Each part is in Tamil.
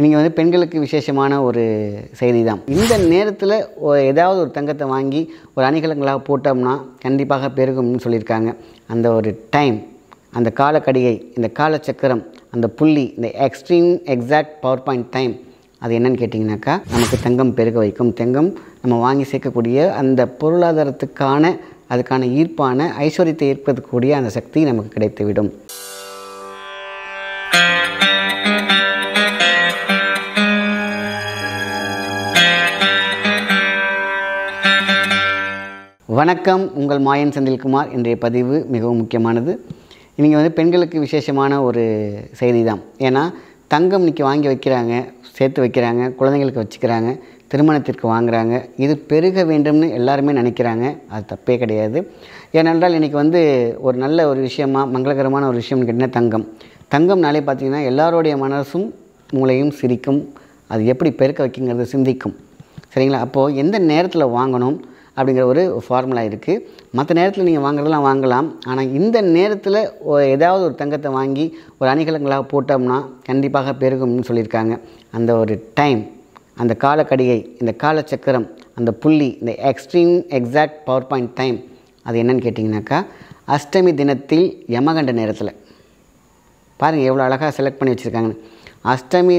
இன்றைக்கி வந்து பெண்களுக்கு விசேஷமான ஒரு செய்தி தான் இந்த நேரத்தில் ஏதாவது ஒரு தங்கத்தை வாங்கி ஒரு அணிகலங்களாக போட்டோம்னா கண்டிப்பாக பெருகும்னு சொல்லியிருக்காங்க அந்த ஒரு டைம் அந்த காலக்கடிகை இந்த காலச்சக்கரம் அந்த புள்ளி இந்த extreme exact power point time அது என்னன்னு கேட்டிங்கனாக்கா நமக்கு தங்கம் பெருக வைக்கும் தங்கம் நம்ம வாங்கி சேர்க்கக்கூடிய அந்த பொருளாதாரத்துக்கான அதுக்கான ஈர்ப்பான ஐஸ்வர்யத்தை ஏற்படுத்தக்கூடிய அந்த சக்தி நமக்கு கிடைத்துவிடும் வணக்கம் உங்கள் மாயன் செந்தில்குமார் இன்றைய பதிவு மிகவும் முக்கியமானது இன்றைக்கி வந்து பெண்களுக்கு விசேஷமான ஒரு செய்தி தான் ஏன்னா தங்கம் இன்றைக்கி வாங்கி வைக்கிறாங்க சேர்த்து வைக்கிறாங்க குழந்தைங்களுக்கு வச்சுக்கிறாங்க திருமணத்திற்கு வாங்குகிறாங்க இது பெருக வேண்டும்னு எல்லாருமே நினைக்கிறாங்க அது தப்பே கிடையாது ஏனென்றால் இன்றைக்கி வந்து ஒரு நல்ல ஒரு விஷயமா மங்களகரமான ஒரு விஷயம்னு கேட்டிங்கன்னா தங்கம் தங்கம்னாலே பார்த்திங்கன்னா எல்லாருடைய மனசும் மூளையும் சிரிக்கும் அது எப்படி பெருக்க வைக்குங்கிறது சிந்திக்கும் சரிங்களா அப்போது எந்த நேரத்தில் வாங்கணும் அப்படிங்கிற ஒரு ஃபார்முலா இருக்குது மற்ற நேரத்தில் நீங்கள் வாங்குறதெல்லாம் வாங்கலாம் ஆனால் இந்த நேரத்தில் ஏதாவது ஒரு தங்கத்தை வாங்கி ஒரு அணிகலங்களாக போட்டோம்னா கண்டிப்பாக பெருகும்னு சொல்லியிருக்காங்க அந்த ஒரு டைம் அந்த காலக்கடிகை இந்த காலச்சக்கரம் அந்த புள்ளி இந்த extreme exact power point time அது என்னன்னு கேட்டிங்கனாக்கா அஷ்டமி தினத்தில் யமகண்ட நேரத்தில் பாருங்கள் எவ்வளோ அழகாக செலக்ட் பண்ணி வச்சுருக்காங்க அஷ்டமி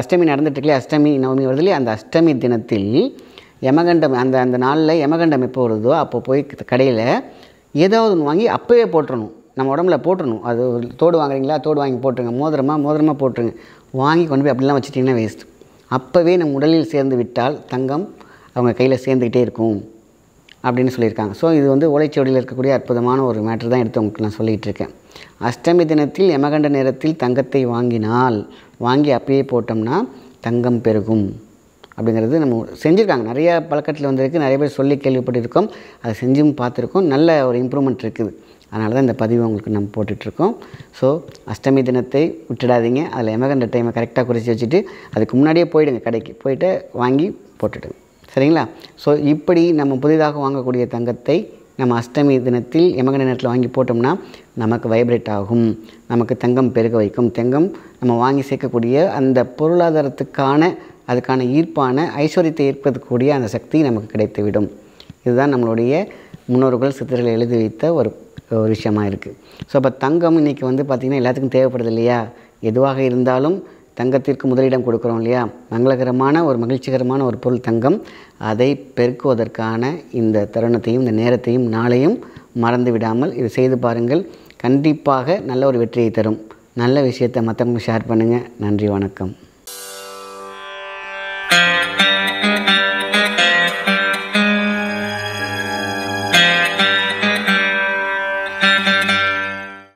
அஷ்டமி நடந்துட்டுருக்கலையே அஷ்டமி நவமி வருதுலையே அந்த அஷ்டமி தினத்தில் யமகண்டம் அந்த அந்த நாளில் யமகண்டம் எப்போ வருதோ அப்போ போய் கடையில் ஏதாவது ஒன்று வாங்கி அப்போவே போட்டுடணும் நம்ம உடம்புல போட்டுடணும் அது தோடு வாங்குறீங்களா தோடு வாங்கி போட்டுருங்க மோதிரமாக மோதிரமாக போட்டுருங்க வாங்கி கொண்டு போய் அப்படிலாம் வச்சுட்டிங்கன்னா வேஸ்ட் அப்போவே நம்ம உடலில் சேர்ந்து விட்டால் தங்கம் அவங்க கையில் சேர்ந்துக்கிட்டே இருக்கும் அப்படின்னு சொல்லியிருக்காங்க ஸோ இது வந்து ஓலைச்சுவடியில் இருக்கக்கூடிய அற்புதமான ஒரு மேட்ரு தான் எடுத்து உங்களுக்கு நான் சொல்லிகிட்டு இருக்கேன் அஷ்டமி தினத்தில் யமகண்ட நேரத்தில் தங்கத்தை வாங்கினால் வாங்கி அப்பயே போட்டோம்னா தங்கம் பெருகும் அப்படிங்கிறது நம்ம செஞ்சுருக்காங்க நிறைய பழக்கத்தில் வந்திருக்கு நிறைய பேர் சொல்லி கேள்விப்பட்டிருக்கோம் அதை செஞ்சும் பார்த்துருக்கோம் நல்ல ஒரு இம்ப்ரூவ்மெண்ட் இருக்குது அதனால தான் இந்த பதிவு உங்களுக்கு நம்ம போட்டுட்ருக்கோம் ஸோ அஷ்டமி தினத்தை விட்டுடாதீங்க அதில் எமகண்ட டைமை கரெக்டாக குறித்து வச்சுட்டு அதுக்கு முன்னாடியே போயிடுங்க கடைக்கு போயிட்டு வாங்கி போட்டுடுங்க சரிங்களா ஸோ இப்படி நம்ம புதிதாக வாங்கக்கூடிய தங்கத்தை நம்ம அஷ்டமி தினத்தில் எமகண்ட நேரத்தில் வாங்கி போட்டோம்னா நமக்கு வைப்ரேட் ஆகும் நமக்கு தங்கம் பெருக வைக்கும் தங்கம் நம்ம வாங்கி சேர்க்கக்கூடிய அந்த பொருளாதாரத்துக்கான அதுக்கான ஈர்ப்பான ஐஸ்வர்யத்தை ஈர்ப்பதற்குரிய அந்த சக்தி நமக்கு கிடைத்துவிடும் இதுதான் நம்மளுடைய முன்னோர்கள் சித்தர்கள் எழுதி வைத்த ஒரு ஒரு விஷயமாக இருக்குது ஸோ அப்போ தங்கம் இன்றைக்கி வந்து பார்த்திங்கன்னா எல்லாத்துக்கும் தேவைப்படுது இல்லையா எதுவாக இருந்தாலும் தங்கத்திற்கு முதலிடம் கொடுக்குறோம் இல்லையா மங்களகரமான ஒரு மகிழ்ச்சிகரமான ஒரு பொருள் தங்கம் அதை பெருக்குவதற்கான இந்த தருணத்தையும் இந்த நேரத்தையும் நாளையும் மறந்து விடாமல் இது செய்து பாருங்கள் கண்டிப்பாக நல்ல ஒரு வெற்றியை தரும் நல்ல விஷயத்தை மற்றவங்களுக்கு ஷேர் பண்ணுங்கள் நன்றி வணக்கம்